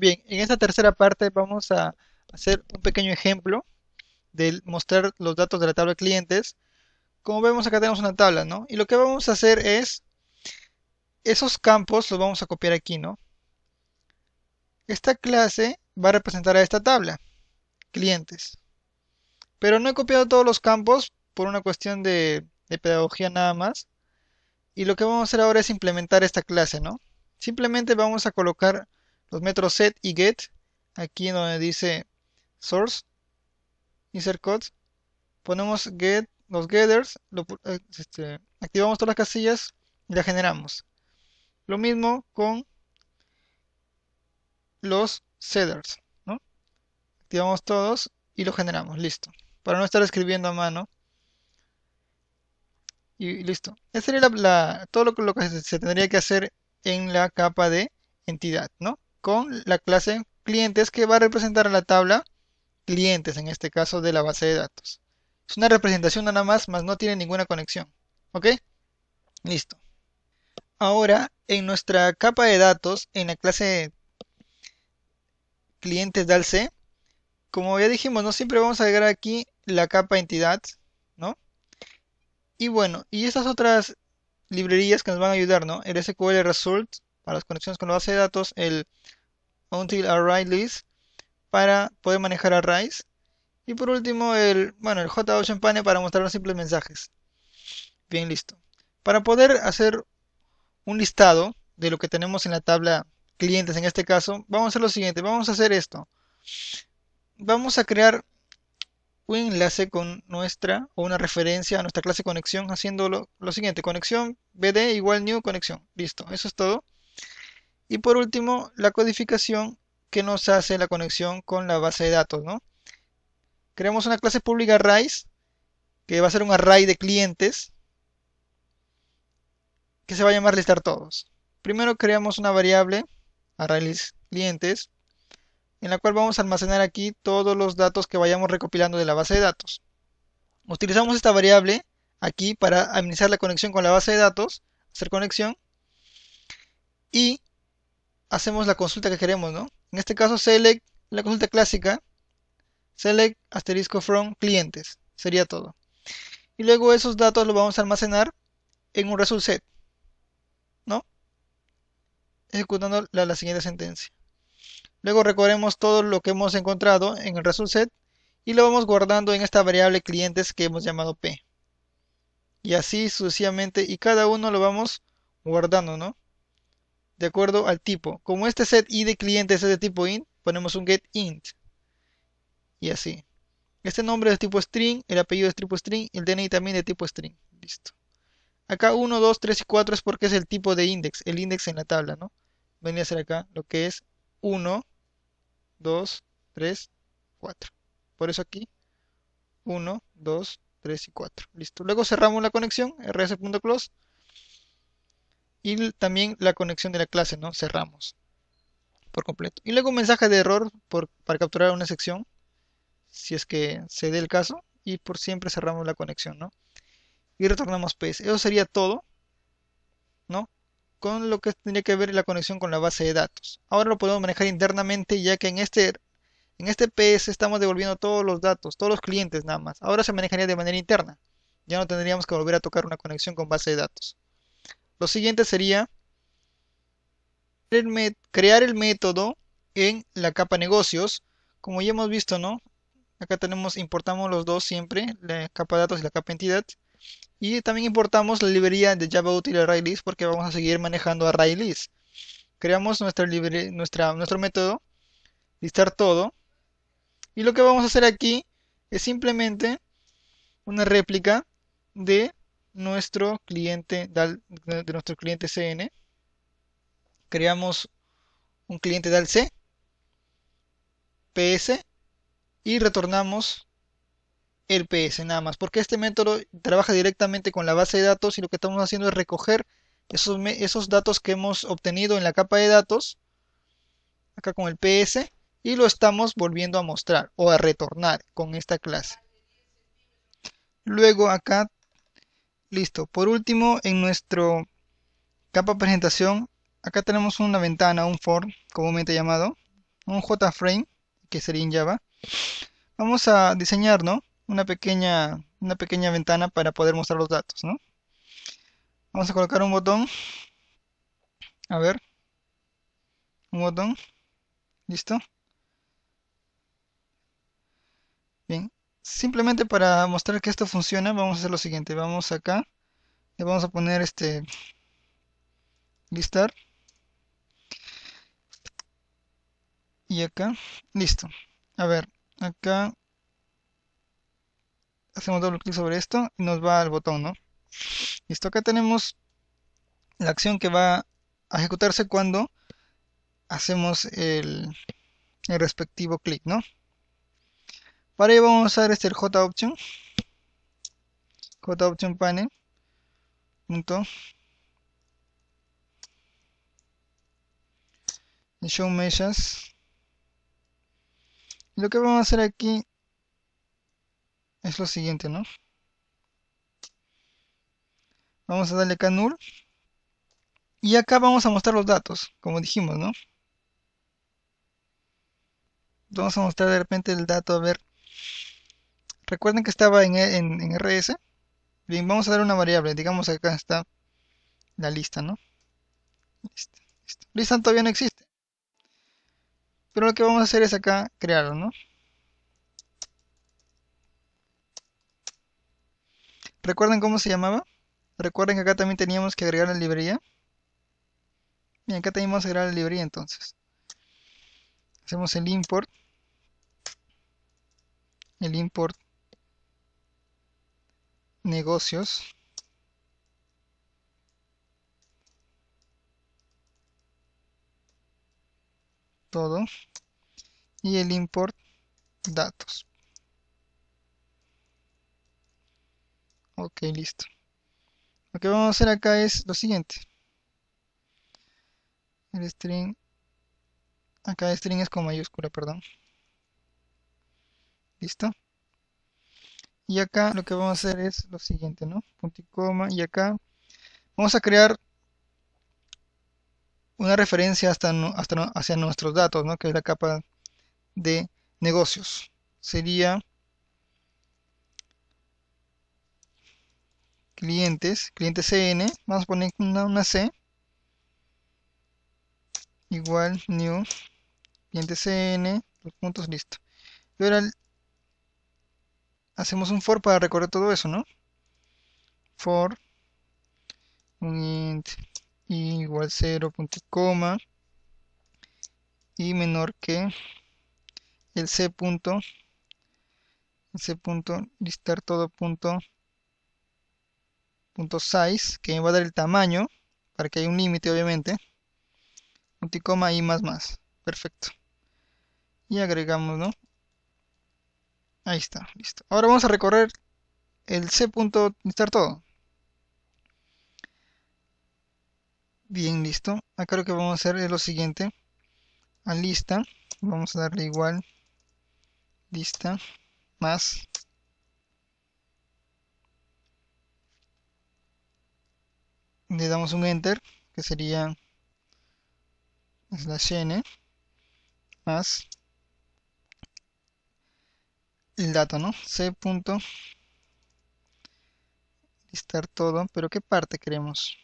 Bien, en esta tercera parte vamos a hacer un pequeño ejemplo de mostrar los datos de la tabla clientes. Como vemos acá tenemos una tabla, ¿no? Y lo que vamos a hacer es, esos campos los vamos a copiar aquí, ¿no? Esta clase va a representar a esta tabla, clientes. Pero no he copiado todos los campos por una cuestión de, de pedagogía nada más. Y lo que vamos a hacer ahora es implementar esta clase, ¿no? Simplemente vamos a colocar los metros set y get, aquí donde dice source, insert codes, ponemos get, los getters, eh, este, activamos todas las casillas y las generamos. Lo mismo con los setters, ¿no? Activamos todos y los generamos, listo. Para no estar escribiendo a mano. Y listo. Esa sería todo lo que se tendría que hacer en la capa de entidad, ¿no? con la clase clientes que va a representar a la tabla clientes, en este caso de la base de datos. Es una representación nada más, más no tiene ninguna conexión. ¿Ok? Listo. Ahora, en nuestra capa de datos, en la clase clientes DALC, como ya dijimos, no siempre vamos a agregar aquí la capa entidad, ¿no? Y bueno, y estas otras librerías que nos van a ayudar, ¿no? El SQL Result, a las conexiones con la base de datos el until array list para poder manejar arrays. Y por último, el, bueno, el j panel para mostrar los simples mensajes. Bien, listo. Para poder hacer un listado de lo que tenemos en la tabla clientes en este caso, vamos a hacer lo siguiente. Vamos a hacer esto. Vamos a crear un enlace con nuestra o una referencia a nuestra clase conexión haciendo lo, lo siguiente. Conexión bd igual new conexión. Listo, eso es todo. Y por último, la codificación que nos hace la conexión con la base de datos. ¿no? Creamos una clase pública arrays, que va a ser un array de clientes, que se va a llamar listar todos. Primero creamos una variable, array clientes, en la cual vamos a almacenar aquí todos los datos que vayamos recopilando de la base de datos. Utilizamos esta variable aquí para administrar la conexión con la base de datos, hacer conexión, y hacemos la consulta que queremos, ¿no? En este caso, select, la consulta clásica, select asterisco from clientes, sería todo. Y luego esos datos los vamos a almacenar en un result set, ¿no? Ejecutando la, siguiente sentencia. Luego recorremos todo lo que hemos encontrado en el result set y lo vamos guardando en esta variable clientes que hemos llamado P. Y así sucesivamente, y cada uno lo vamos guardando, ¿no? de acuerdo al tipo. Como este set i de cliente es de tipo int, ponemos un get int. Y así. Este nombre es de tipo string, el apellido es tipo string, el DNI también de tipo string. Listo. Acá 1, 2, 3 y 4 es porque es el tipo de index, el index en la tabla, ¿no? Venía a ser acá lo que es 1, 2, 3, 4. Por eso aquí 1, 2, 3 y 4. Listo. Luego cerramos la conexión, rs.close y también la conexión de la clase, ¿no? Cerramos por completo. Y luego un mensaje de error por, para capturar una sección, si es que se dé el caso, y por siempre cerramos la conexión, ¿no? Y retornamos PS. Eso sería todo, ¿no? Con lo que tendría que ver la conexión con la base de datos. Ahora lo podemos manejar internamente, ya que en este, en este PS estamos devolviendo todos los datos, todos los clientes nada más. Ahora se manejaría de manera interna. Ya no tendríamos que volver a tocar una conexión con base de datos. Lo siguiente sería crear el método en la capa negocios. Como ya hemos visto, ¿no? Acá tenemos, importamos los dos siempre, la capa datos y la capa entidad. Y también importamos la librería de Java útil array porque vamos a seguir manejando array list. Creamos nuestro método, listar todo. Y lo que vamos a hacer aquí es simplemente una réplica de nuestro cliente, de nuestro cliente CN. Creamos un cliente C PS, y retornamos el PS nada más, porque este método trabaja directamente con la base de datos y lo que estamos haciendo es recoger esos, esos datos que hemos obtenido en la capa de datos, acá con el PS, y lo estamos volviendo a mostrar o a retornar con esta clase. Luego acá Listo. Por último, en nuestro capa presentación, acá tenemos una ventana, un form comúnmente llamado, un JFrame, que sería en Java. Vamos a diseñar, ¿no? Una pequeña, una pequeña ventana para poder mostrar los datos, ¿no? Vamos a colocar un botón. A ver. Un botón. Listo. Bien simplemente para mostrar que esto funciona, vamos a hacer lo siguiente. Vamos acá, le vamos a poner este listar. Y acá, listo. A ver, acá hacemos doble clic sobre esto y nos va al botón, ¿no? Listo, acá tenemos la acción que va a ejecutarse cuando hacemos el, el respectivo clic, ¿no? Para ello vamos a usar este J option. J option panel. Punto. Show meshes. Lo que vamos a hacer aquí es lo siguiente, ¿no? Vamos a darle acá null. Y acá vamos a mostrar los datos, como dijimos, ¿no? Vamos a mostrar de repente el dato, a ver Recuerden que estaba en, RS. Bien, vamos a dar una variable. Digamos acá está la lista, ¿no? Lista, todavía no existe. Pero lo que vamos a hacer es acá crearlo, ¿no? ¿Recuerden cómo se llamaba? Recuerden que acá también teníamos que agregar la librería. Y acá tenemos que agregar la librería entonces. Hacemos el import. El import negocios todo y el import datos ok listo lo que vamos a hacer acá es lo siguiente el string acá el string es con mayúscula perdón listo y acá lo que vamos a hacer es lo siguiente, ¿no? Punto y coma y acá vamos a crear una referencia hasta, hasta hacia nuestros datos, ¿no? Que es la capa de negocios. Sería clientes, cliente CN, vamos a poner una, C igual new cliente cn los puntos listo y ahora hacemos un for para recorrer todo eso, ¿no? For un int igual 0, punto y coma y menor que el c punto c punto listar todo punto punto size que me va a dar el tamaño para que haya un límite obviamente punto y coma y más más perfecto y agregamos no Ahí está, listo. Ahora vamos a recorrer el C punto, todo. Bien, listo. Acá lo que vamos a hacer es lo siguiente. A lista, vamos a darle igual, lista, más. Le damos un enter, que sería es la n, más el dato, ¿no? C punto listar todo, pero ¿qué parte queremos?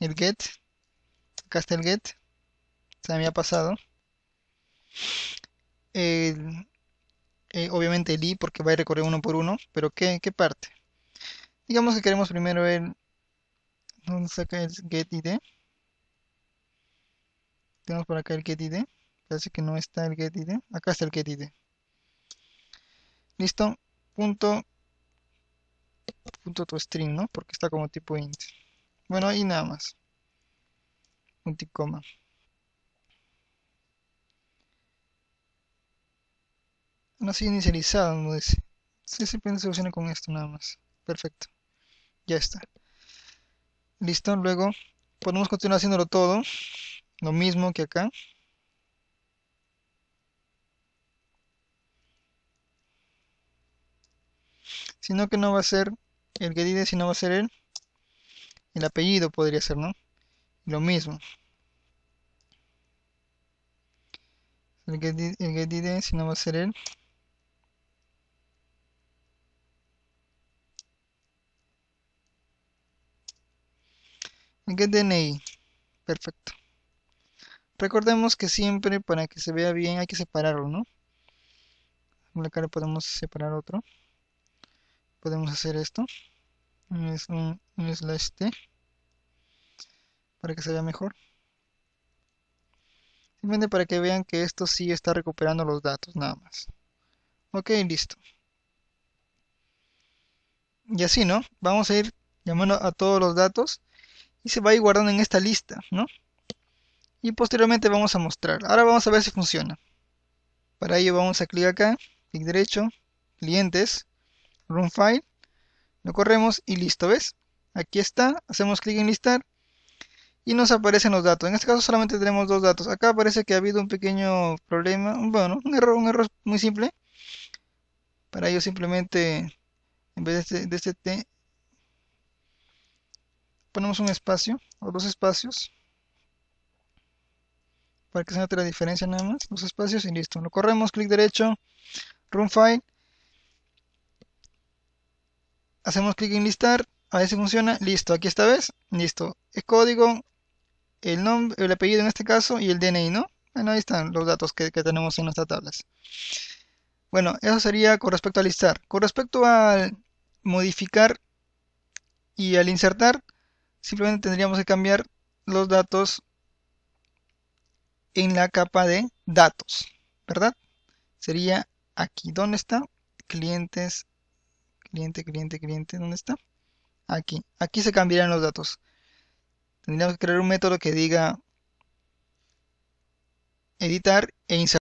El get, acá está el get, se me ha pasado. Eh, eh, obviamente el i porque va a recorrer uno por uno, pero ¿qué, qué parte? Digamos que queremos primero el... ¿Dónde saca el id Tenemos por acá el getID. Parece que no está el getID. Acá está el getID. Listo. Punto. Punto toString, ¿no? Porque está como tipo int. Bueno, y nada más. Punto coma. No se inicializado, no dice. se soluciona con esto nada más. Perfecto. Ya está. Listo, luego podemos continuar haciéndolo todo. Lo mismo que acá. Sino que no va a ser el que dice, sino va a ser el, el apellido, podría ser, ¿no? Lo mismo. El que, el que sino va a ser el get DNI. Perfecto. Recordemos que siempre para que se vea bien hay que separarlo, ¿no? la cara podemos separar otro. Podemos hacer esto. Es un, un slash T. Para que se vea mejor. Simplemente para que vean que esto sí está recuperando los datos, nada más. Ok, listo. Y así, ¿no? Vamos a ir llamando a todos los datos y se va a ir guardando en esta lista, ¿no? Y posteriormente vamos a mostrar. Ahora vamos a ver si funciona. Para ello vamos a clic acá, clic derecho, clientes, run file, lo corremos y listo, ¿ves? Aquí está, hacemos clic en listar y nos aparecen los datos. En este caso solamente tenemos dos datos. Acá parece que ha habido un pequeño problema, bueno, un error, un error muy simple. Para ello simplemente, en vez de este, de este ponemos un espacio o dos espacios para que se note la diferencia nada más, dos espacios y listo. Lo corremos, clic derecho, Run File, hacemos clic en listar, a ver si funciona, listo, aquí esta vez, listo, el código, el nombre, el apellido en este caso y el DNI, ¿no? ahí están los datos que, que tenemos en nuestras tablas. Bueno, eso sería con respecto a listar. Con respecto al modificar y al insertar, Simplemente tendríamos que cambiar los datos en la capa de datos, ¿verdad? Sería aquí, ¿dónde está? Clientes, cliente, cliente, cliente, ¿dónde está? Aquí, aquí se cambiarían los datos. Tendríamos que crear un método que diga editar e insertar.